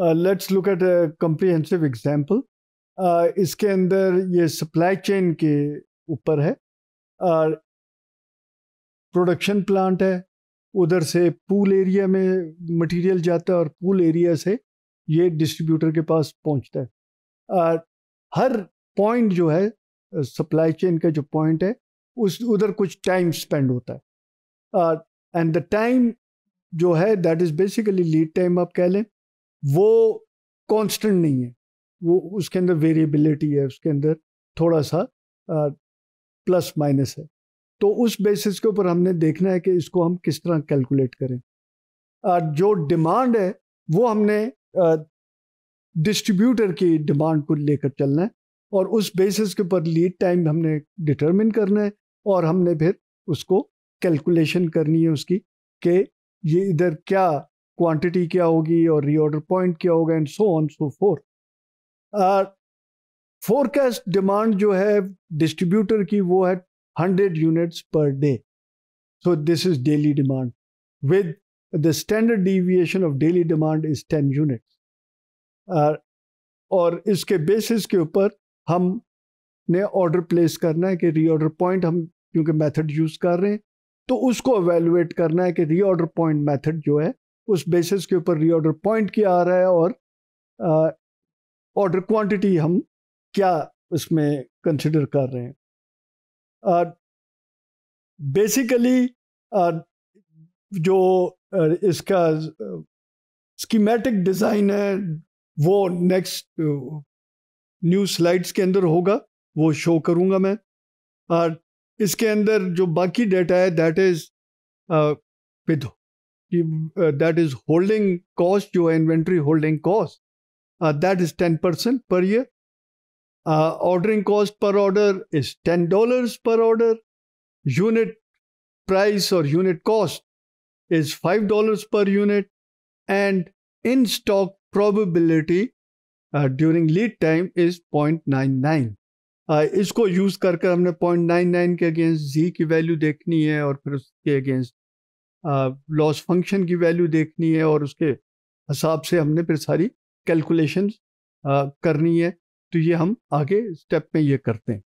Let's look at comprehensive example इसके अंदर ये सप्लाई चेन के ऊपर है प्रोडक्शन uh, प्लांट है उधर से पूल एरिया में मटेरियल जाता है और पूल एरिया से ये डिस्ट्रीब्यूटर के पास पहुंचता है और uh, हर पॉइंट जो है सप्लाई uh, चेन का जो पॉइंट है उस उधर कुछ टाइम स्पेंड होता है एंड द टाइम जो है that is basically lead time आप कह लें वो कांस्टेंट नहीं है वो उसके अंदर वेरिएबिलिटी है उसके अंदर थोड़ा सा आ, प्लस माइनस है तो उस बेसिस के ऊपर हमने देखना है कि इसको हम किस तरह कैलकुलेट करें आ, जो डिमांड है वो हमने डिस्ट्रीब्यूटर की डिमांड को लेकर चलना है और उस बेसिस के ऊपर लीड टाइम हमने डिटरमिन करना है और हमने फिर उसको कैलकुलेशन करनी है उसकी कि ये इधर क्या क्वांटिटी क्या होगी और रीऑर्डर पॉइंट क्या होगा and so on so fore forecast demand जो है डिस्ट्रीब्यूटर की वो है hundred units per day so this is daily demand with the standard deviation of daily demand is ten units और इसके बेसिस के ऊपर हम ने ऑर्डर प्लेस करना है कि रीऑर्डर पॉइंट हम क्योंकि मेथड यूज़ कर रहे हैं तो उसको अवेलुएट करना है कि रीऑर्डर पॉइंट मेथड जो है उस बेसिस के ऊपर रीऑर्डर पॉइंट क्या आ रहा है और ऑर्डर क्वांटिटी हम क्या उसमें कंसिडर कर रहे हैं बेसिकली uh, जो uh, इसका स्कीमेटिक डिज़ाइन है वो नेक्स्ट न्यू स्लाइड्स के अंदर होगा वो शो करूँगा मैं और इसके अंदर जो बाकी डेटा है that is with Uh, that is holding cost, your inventory holding cost. Uh, that is 10% per year. Uh, ordering cost per order is $10 per order. Unit price or unit cost is $5 per unit. And in stock probability during lead time is 0.99. इसको use कर कर हमने 0.99 के against जी की value देखनी है और loss function की वैल्यू देखनी है और उसके हिसाब से हमने फिर सारी कैलकुलेशन करनी है तो ये हम आगे स्टेप में ये करते हैं